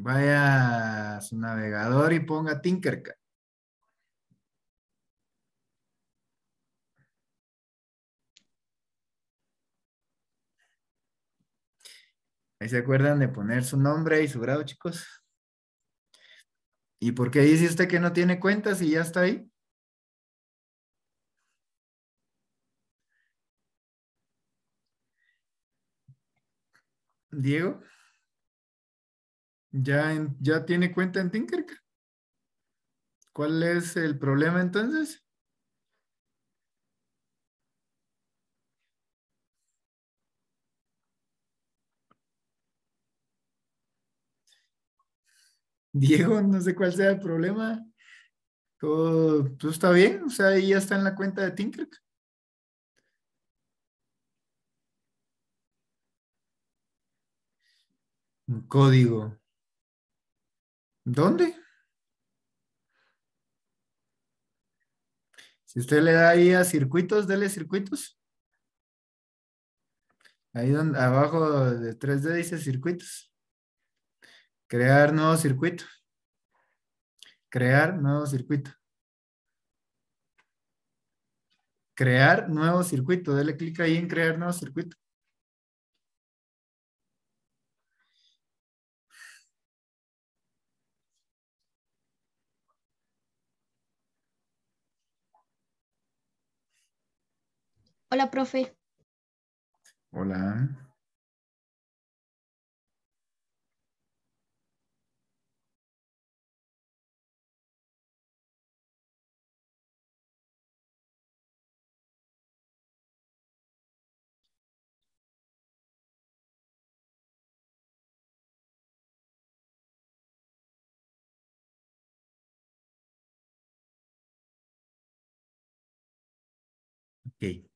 Vaya a su navegador y ponga Tinkercad. Ahí se acuerdan de poner su nombre y su grado, chicos. ¿Y por qué dice usted que no tiene cuentas y ya está ahí? Diego ya, tiene cuenta en Tinkercad. ¿Cuál es el problema entonces? Diego, no sé cuál sea el problema. Todo, pues, está bien, o sea, ahí ya está en la cuenta de Tinkercad. Un código. ¿Dónde? Si usted le da ahí a circuitos, dele circuitos. Ahí abajo de 3D dice circuitos. Crear nuevo circuito. Crear nuevo circuito. Crear nuevo circuito. Dele clic ahí en crear nuevo circuito. Hola, profe. Hola. Okay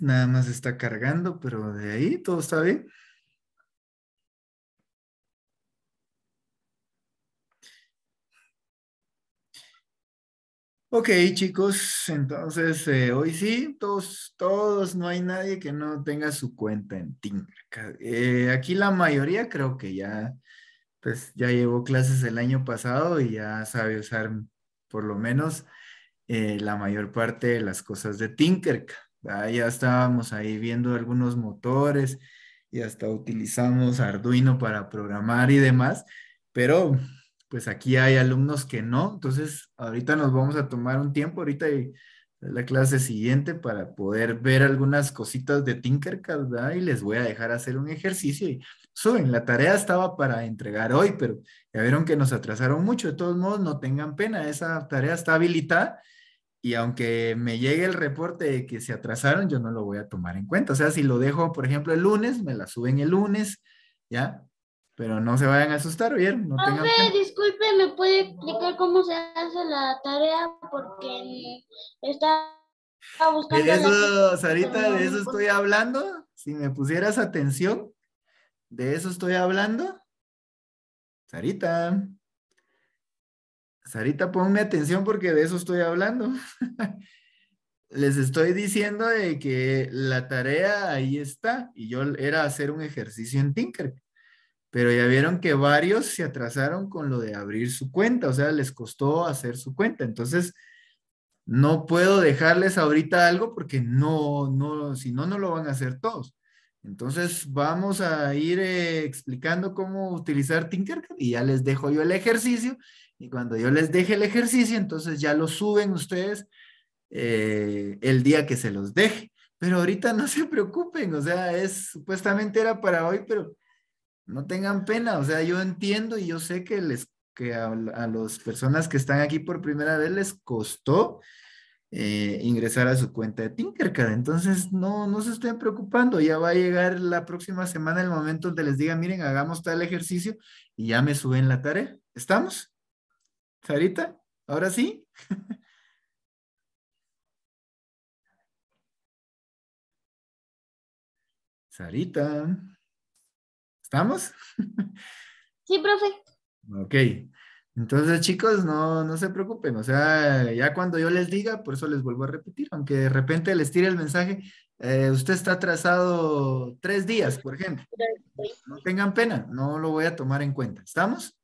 nada más está cargando, pero de ahí todo está bien. Ok, chicos, entonces eh, hoy sí, todos, todos, no hay nadie que no tenga su cuenta en Tinkercad eh, aquí la mayoría creo que ya, pues ya llevó clases el año pasado y ya sabe usar por lo menos eh, la mayor parte de las cosas de Tinkercad. Ah, ya estábamos ahí viendo algunos motores y hasta utilizamos Arduino para programar y demás, pero pues aquí hay alumnos que no, entonces ahorita nos vamos a tomar un tiempo, ahorita y la clase siguiente para poder ver algunas cositas de Tinkercad, Y les voy a dejar hacer un ejercicio y suben. La tarea estaba para entregar hoy, pero ya vieron que nos atrasaron mucho. De todos modos, no tengan pena, esa tarea está habilitada y aunque me llegue el reporte de que se atrasaron, yo no lo voy a tomar en cuenta. O sea, si lo dejo, por ejemplo, el lunes, me la suben el lunes, ¿ya? Pero no se vayan a asustar, ¿vieron? No disculpe, ¿me puede explicar cómo se hace la tarea? Porque está buscando... De eso, Sarita, de eso estoy hablando. Si me pusieras atención, de eso estoy hablando. Sarita. Sarita, ponme atención porque de eso estoy hablando. Les estoy diciendo de que la tarea ahí está y yo era hacer un ejercicio en Tinker. Pero ya vieron que varios se atrasaron con lo de abrir su cuenta, o sea, les costó hacer su cuenta. Entonces, no puedo dejarles ahorita algo porque no, no, si no, no lo van a hacer todos. Entonces vamos a ir eh, explicando cómo utilizar Tinkercad y ya les dejo yo el ejercicio y cuando yo les deje el ejercicio, entonces ya lo suben ustedes eh, el día que se los deje. Pero ahorita no se preocupen, o sea, es supuestamente era para hoy, pero no tengan pena, o sea, yo entiendo y yo sé que les que a, a las personas que están aquí por primera vez les costó eh, ingresar a su cuenta de Tinkercad. Entonces, no, no se estén preocupando, ya va a llegar la próxima semana el momento donde les diga, miren, hagamos tal ejercicio y ya me suben la tarea. ¿Estamos? Sarita, ¿ahora sí? Sarita, ¿estamos? Sí, profe. Ok. Entonces, chicos, no, no se preocupen. O sea, ya cuando yo les diga, por eso les vuelvo a repetir, aunque de repente les tire el mensaje, eh, usted está atrasado tres días, por ejemplo. No tengan pena, no lo voy a tomar en cuenta. ¿Estamos?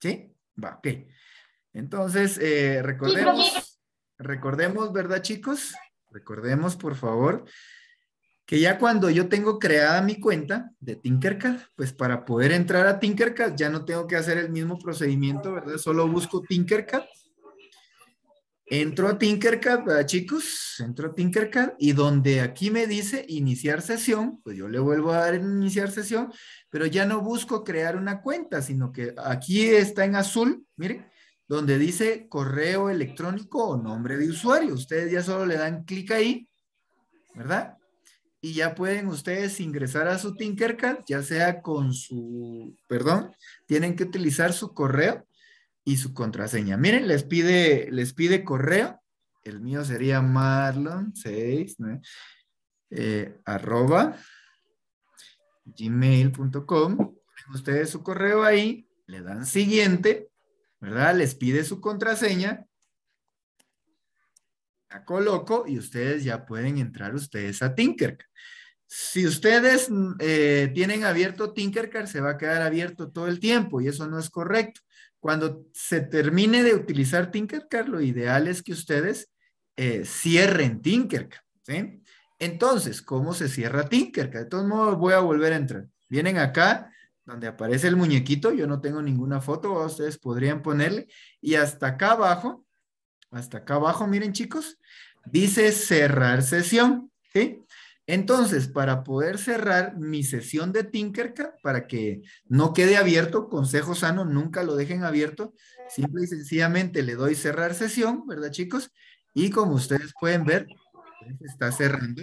¿Sí? Va, ok. Entonces, eh, recordemos, recordemos, ¿verdad, chicos? Recordemos, por favor, que ya cuando yo tengo creada mi cuenta de Tinkercad, pues para poder entrar a Tinkercad ya no tengo que hacer el mismo procedimiento, ¿verdad? Solo busco Tinkercad. Entro a Tinkercad, chicos? Entro a Tinkercad y donde aquí me dice iniciar sesión, pues yo le vuelvo a dar iniciar sesión, pero ya no busco crear una cuenta, sino que aquí está en azul, miren, donde dice correo electrónico o nombre de usuario. Ustedes ya solo le dan clic ahí, ¿verdad? y ya pueden ustedes ingresar a su Tinkercad, ya sea con su, perdón, tienen que utilizar su correo y su contraseña. Miren, les pide, les pide correo. El mío sería marlon6, eh, arroba gmail.com. ustedes su correo ahí, le dan siguiente, ¿verdad? Les pide su contraseña la Coloco y ustedes ya pueden entrar ustedes a Tinkercad. Si ustedes eh, tienen abierto Tinkercad, se va a quedar abierto todo el tiempo y eso no es correcto. Cuando se termine de utilizar Tinkercad, lo ideal es que ustedes eh, cierren Tinkercad. Entonces, ¿cómo se cierra Tinkercad? De todos modos, voy a volver a entrar. Vienen acá donde aparece el muñequito, yo no tengo ninguna foto, ustedes podrían ponerle, y hasta acá abajo hasta acá abajo, miren chicos, dice cerrar sesión, ¿sí? Entonces, para poder cerrar mi sesión de Tinkercad, para que no quede abierto, consejo sano, nunca lo dejen abierto, simple y sencillamente le doy cerrar sesión, ¿verdad chicos? Y como ustedes pueden ver, pues, está cerrando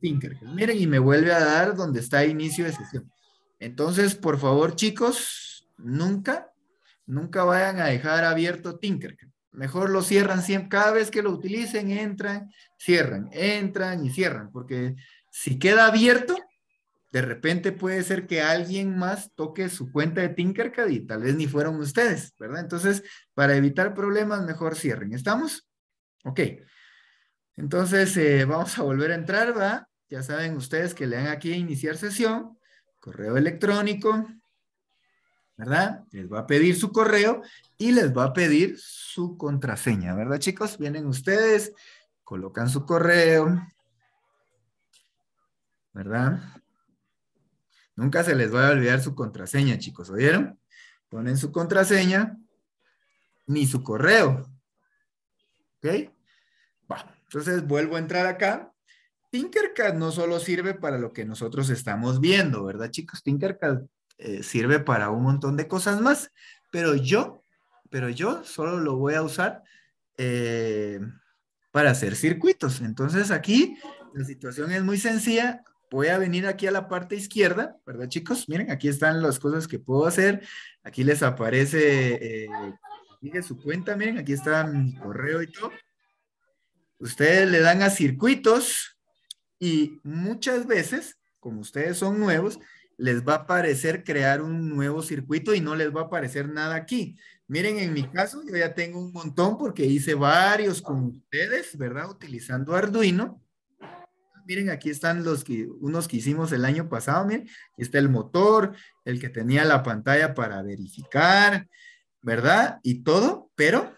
Tinkercad. Miren, y me vuelve a dar donde está inicio de sesión. Entonces, por favor chicos, nunca, nunca vayan a dejar abierto Tinkercad. Mejor lo cierran siempre, cada vez que lo utilicen, entran, cierran, entran y cierran, porque si queda abierto, de repente puede ser que alguien más toque su cuenta de Tinkercad y tal vez ni fueron ustedes, ¿verdad? Entonces, para evitar problemas, mejor cierren. ¿Estamos? Ok. Entonces, eh, vamos a volver a entrar, va Ya saben ustedes que le dan aquí a iniciar sesión, correo electrónico, ¿verdad? Les va a pedir su correo y les va a pedir su contraseña, ¿verdad, chicos? Vienen ustedes, colocan su correo, ¿verdad? Nunca se les va a olvidar su contraseña, chicos, ¿oyeron? Ponen su contraseña ni su correo, ¿ok? entonces vuelvo a entrar acá. Tinkercad no solo sirve para lo que nosotros estamos viendo, ¿verdad, chicos? Tinkercad eh, sirve para un montón de cosas más, pero yo, pero yo solo lo voy a usar eh, para hacer circuitos. Entonces aquí la situación es muy sencilla. Voy a venir aquí a la parte izquierda, ¿verdad chicos? Miren, aquí están las cosas que puedo hacer. Aquí les aparece, eh, su cuenta, miren, aquí está mi correo y todo. Ustedes le dan a circuitos y muchas veces, como ustedes son nuevos, les va a parecer crear un nuevo circuito y no les va a aparecer nada aquí. Miren, en mi caso yo ya tengo un montón porque hice varios con ustedes, ¿verdad? Utilizando Arduino. Miren, aquí están los que, unos que hicimos el año pasado, miren, está el motor, el que tenía la pantalla para verificar, ¿verdad? Y todo, pero,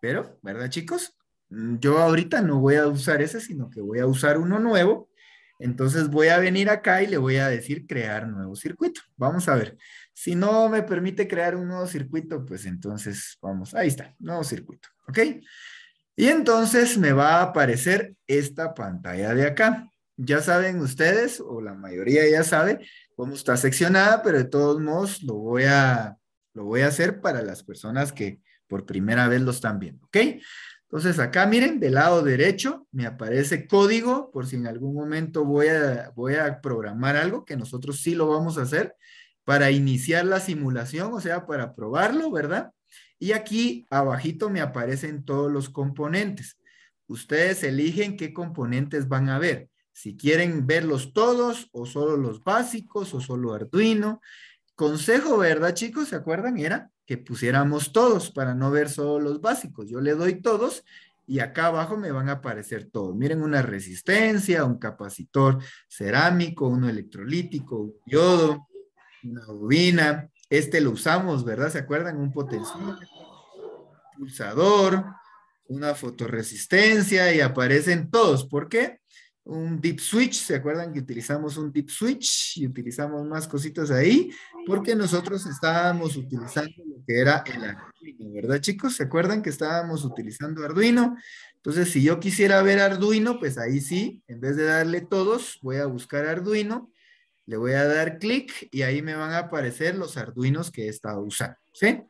pero, ¿verdad chicos? Mm, yo ahorita no voy a usar ese, sino que voy a usar uno nuevo entonces voy a venir acá y le voy a decir crear nuevo circuito. Vamos a ver. Si no me permite crear un nuevo circuito, pues entonces vamos, ahí está, nuevo circuito, ¿ok? Y entonces me va a aparecer esta pantalla de acá. Ya saben ustedes, o la mayoría ya sabe, cómo está seccionada, pero de todos modos lo voy a, lo voy a hacer para las personas que por primera vez lo están viendo, ¿ok? Entonces acá miren, del lado derecho me aparece código por si en algún momento voy a, voy a programar algo que nosotros sí lo vamos a hacer para iniciar la simulación, o sea, para probarlo, ¿verdad? Y aquí abajito me aparecen todos los componentes. Ustedes eligen qué componentes van a ver. Si quieren verlos todos o solo los básicos o solo Arduino. Consejo, ¿verdad chicos? ¿Se acuerdan? Era que pusiéramos todos para no ver solo los básicos. Yo le doy todos y acá abajo me van a aparecer todos. Miren una resistencia, un capacitor cerámico, uno electrolítico, un yodo, una bobina. Este lo usamos, ¿verdad? ¿Se acuerdan? Un potenciómetro, pulsador, una fotoresistencia y aparecen todos. ¿Por qué? un deep switch, ¿se acuerdan que utilizamos un deep switch y utilizamos más cositas ahí? Porque nosotros estábamos utilizando lo que era el Arduino, ¿verdad chicos? ¿Se acuerdan que estábamos utilizando Arduino? Entonces, si yo quisiera ver Arduino, pues ahí sí, en vez de darle todos, voy a buscar Arduino, le voy a dar clic y ahí me van a aparecer los Arduinos que he estado usando, ¿sí?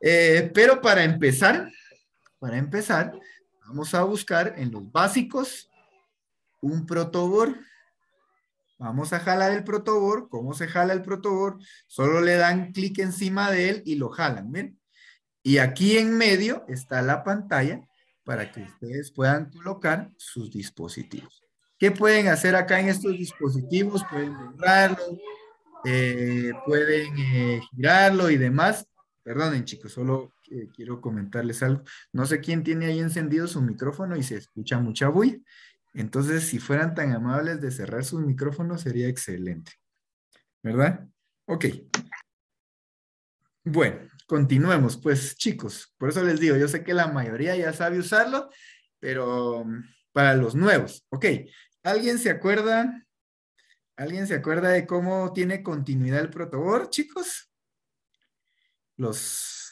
Eh, pero para empezar, para empezar, vamos a buscar en los básicos un protobor. Vamos a jalar el protobor. ¿Cómo se jala el protobor? Solo le dan clic encima de él y lo jalan, ¿ven? Y aquí en medio está la pantalla para que ustedes puedan colocar sus dispositivos. ¿Qué pueden hacer acá en estos dispositivos? Pueden borrarlo, eh, pueden eh, girarlo y demás. Perdonen chicos, solo eh, quiero comentarles algo. No sé quién tiene ahí encendido su micrófono y se escucha mucha bulla. Entonces, si fueran tan amables de cerrar sus micrófonos, sería excelente. ¿Verdad? Ok. Bueno, continuemos, pues chicos, por eso les digo, yo sé que la mayoría ya sabe usarlo, pero mm, para los nuevos, ok, ¿alguien se acuerda? ¿Alguien se acuerda de cómo tiene continuidad el protobor, chicos? Los,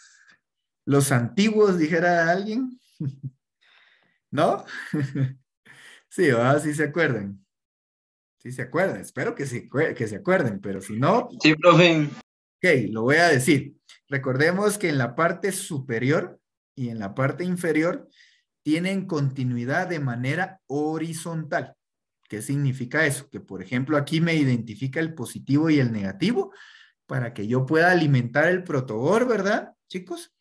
los antiguos, dijera alguien. ¿No? Sí, ah, sí se acuerdan? Sí se acuerdan? espero que se, que se acuerden, pero si no... Sí, profe. Ok, lo voy a decir. Recordemos que en la parte superior y en la parte inferior tienen continuidad de manera horizontal. ¿Qué significa eso? Que, por ejemplo, aquí me identifica el positivo y el negativo para que yo pueda alimentar el protobor, ¿verdad, chicos?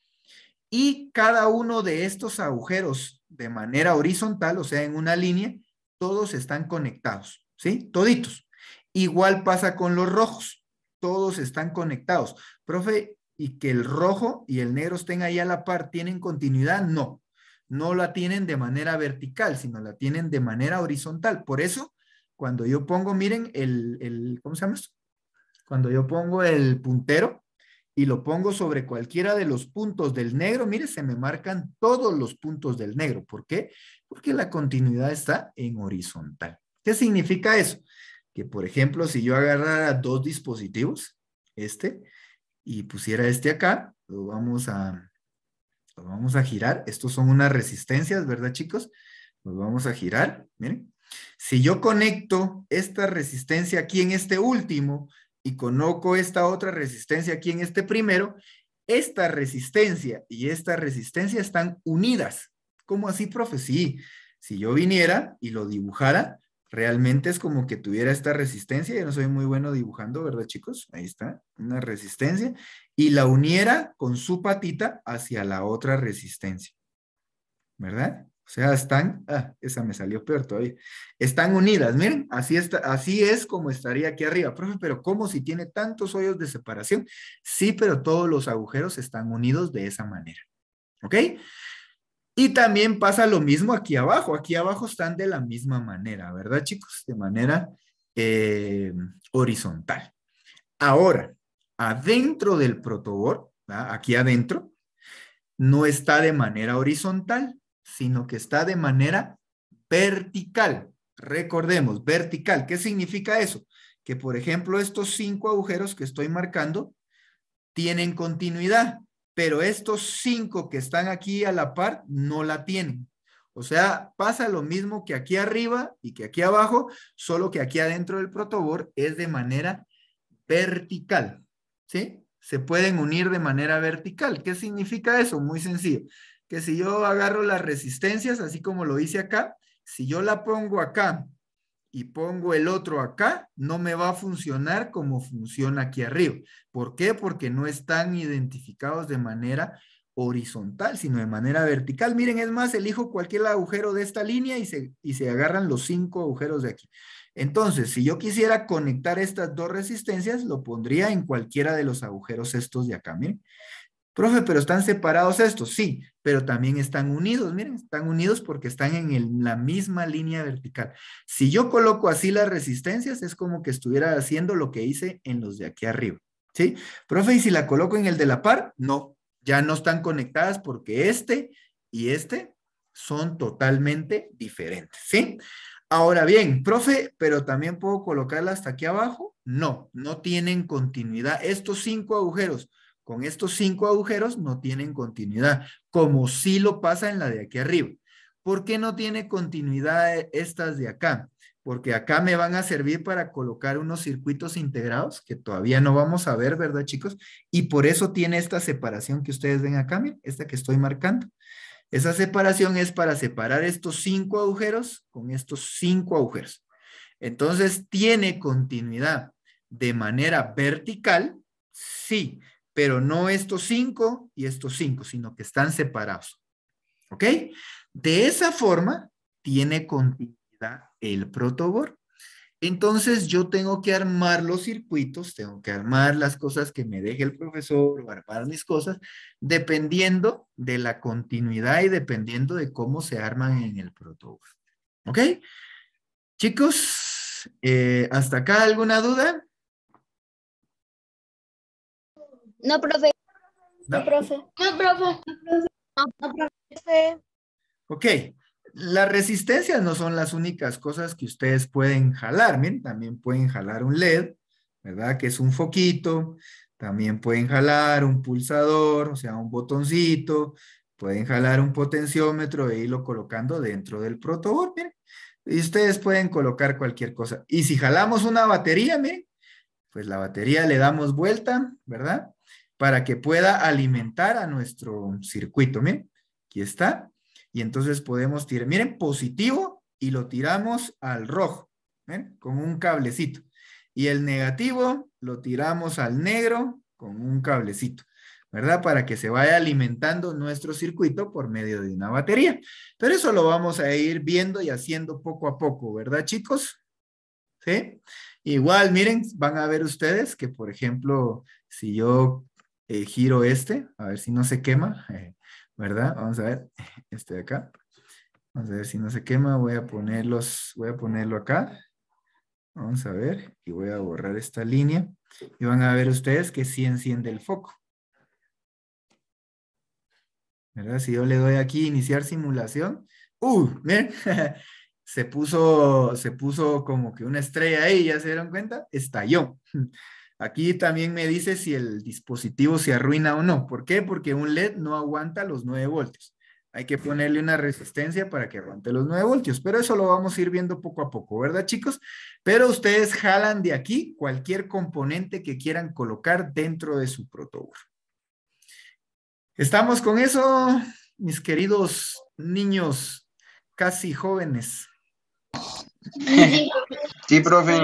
Y cada uno de estos agujeros de manera horizontal, o sea, en una línea, todos están conectados, ¿sí? Toditos. Igual pasa con los rojos, todos están conectados. Profe, ¿y que el rojo y el negro estén ahí a la par, tienen continuidad? No, no la tienen de manera vertical, sino la tienen de manera horizontal. Por eso, cuando yo pongo, miren, el, el ¿cómo se llama Cuando yo pongo el puntero, y lo pongo sobre cualquiera de los puntos del negro, mire, se me marcan todos los puntos del negro. ¿Por qué? Porque la continuidad está en horizontal. ¿Qué significa eso? Que, por ejemplo, si yo agarrara dos dispositivos, este, y pusiera este acá, lo vamos a, vamos a girar. Estos son unas resistencias, ¿verdad, chicos? Los vamos a girar, miren. Si yo conecto esta resistencia aquí en este último, y conozco esta otra resistencia aquí en este primero, esta resistencia y esta resistencia están unidas. ¿Cómo así, profe? Sí, si yo viniera y lo dibujara, realmente es como que tuviera esta resistencia, yo no soy muy bueno dibujando, ¿verdad chicos? Ahí está, una resistencia, y la uniera con su patita hacia la otra resistencia, ¿verdad? O sea, están, ah, esa me salió peor todavía, están unidas, miren, así, está, así es como estaría aquí arriba, profe, pero ¿cómo si tiene tantos hoyos de separación? Sí, pero todos los agujeros están unidos de esa manera, ¿ok? Y también pasa lo mismo aquí abajo, aquí abajo están de la misma manera, ¿verdad chicos? De manera eh, horizontal. Ahora, adentro del protobor, aquí adentro, no está de manera horizontal, sino que está de manera vertical. Recordemos, vertical, ¿qué significa eso? Que, por ejemplo, estos cinco agujeros que estoy marcando tienen continuidad, pero estos cinco que están aquí a la par no la tienen. O sea, pasa lo mismo que aquí arriba y que aquí abajo, solo que aquí adentro del protobor es de manera vertical, ¿sí? Se pueden unir de manera vertical. ¿Qué significa eso? Muy sencillo que si yo agarro las resistencias, así como lo hice acá, si yo la pongo acá y pongo el otro acá, no me va a funcionar como funciona aquí arriba. ¿Por qué? Porque no están identificados de manera horizontal, sino de manera vertical. Miren, es más, elijo cualquier agujero de esta línea y se, agarran los cinco agujeros de aquí. Entonces, si yo quisiera conectar estas dos resistencias, lo pondría en cualquiera de los agujeros estos de acá, miren. Profe, pero están separados estos, sí, pero también están unidos, miren, están unidos porque están en la misma línea vertical. Si yo coloco así las resistencias, es como que estuviera haciendo lo que hice en los de aquí arriba, ¿sí? Profe, ¿y si la coloco en el de la par? No, ya no están conectadas porque este y este son totalmente diferentes, ¿sí? Ahora bien, profe, pero también puedo colocarla hasta aquí abajo. No, no tienen continuidad. Estos cinco agujeros con estos cinco agujeros no tienen continuidad, como sí lo pasa en la de aquí arriba. ¿Por qué no tiene continuidad estas de acá? Porque acá me van a servir para colocar unos circuitos integrados que todavía no vamos a ver, ¿verdad, chicos? Y por eso tiene esta separación que ustedes ven acá, miren, esta que estoy marcando. Esa separación es para separar estos cinco agujeros con estos cinco agujeros. Entonces, tiene continuidad de manera vertical, sí, pero no estos cinco y estos cinco, sino que están separados. ¿Ok? De esa forma tiene continuidad el protobor. Entonces yo tengo que armar los circuitos, tengo que armar las cosas que me deje el profesor armar mis cosas, dependiendo de la continuidad y dependiendo de cómo se arman en el protobor. ¿Ok? Chicos, eh, ¿hasta acá alguna duda? No, profe. No, profe. No, profe. No, profe. Ok. Las resistencias no son las únicas cosas que ustedes pueden jalar. Miren, también pueden jalar un LED, ¿verdad? Que es un foquito. También pueden jalar un pulsador, o sea, un botoncito. Pueden jalar un potenciómetro e irlo colocando dentro del protoboard. Miren, y ustedes pueden colocar cualquier cosa. Y si jalamos una batería, miren, pues la batería le damos vuelta, ¿verdad? para que pueda alimentar a nuestro circuito. Miren, aquí está. Y entonces podemos tirar, miren, positivo y lo tiramos al rojo, ¿ven? con un cablecito. Y el negativo lo tiramos al negro con un cablecito, ¿verdad? Para que se vaya alimentando nuestro circuito por medio de una batería. Pero eso lo vamos a ir viendo y haciendo poco a poco, ¿verdad, chicos? ¿Sí? Igual, miren, van a ver ustedes que, por ejemplo, si yo eh, giro este, a ver si no se quema, eh, ¿verdad? Vamos a ver, este de acá. Vamos a ver si no se quema, voy a ponerlos, voy a ponerlo acá. Vamos a ver, y voy a borrar esta línea. Y van a ver ustedes que sí enciende el foco. ¿Verdad? Si yo le doy aquí iniciar simulación, ¡uh! se puso, se puso como que una estrella ahí, ¿ya se dieron cuenta? Estalló. Aquí también me dice si el dispositivo se arruina o no. ¿Por qué? Porque un LED no aguanta los 9 voltios. Hay que ponerle una resistencia para que aguante los 9 voltios, pero eso lo vamos a ir viendo poco a poco, ¿verdad chicos? Pero ustedes jalan de aquí cualquier componente que quieran colocar dentro de su protoboard. ¿Estamos con eso, mis queridos niños casi jóvenes? Sí, profe.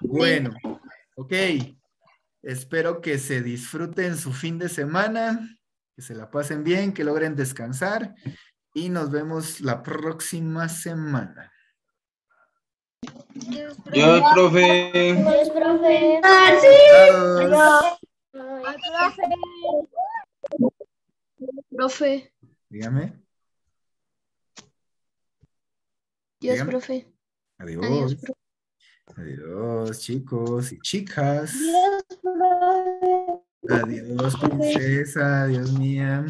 Bueno, ok. Espero que se disfruten su fin de semana, que se la pasen bien, que logren descansar y nos vemos la próxima semana. adiós profe. adiós profe. Adiós. Profe. Dígame. Dios, profe. Adiós. Adiós profe. Adiós, chicos y chicas. Adiós, princesa. Adiós, mía.